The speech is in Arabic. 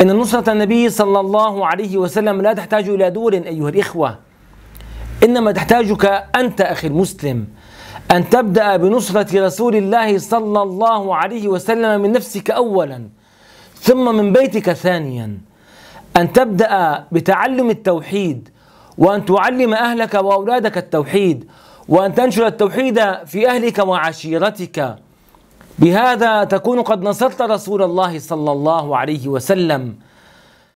أن نصرة النبي صلى الله عليه وسلم لا تحتاج إلى دول أيها الإخوة إنما تحتاجك أنت أخي المسلم أن تبدأ بنصرة رسول الله صلى الله عليه وسلم من نفسك أولا ثم من بيتك ثانيا أن تبدأ بتعلم التوحيد وأن تعلم أهلك وأولادك التوحيد وأن تنشر التوحيد في أهلك وعشيرتك بهذا تكون قد نصرت رسول الله صلى الله عليه وسلم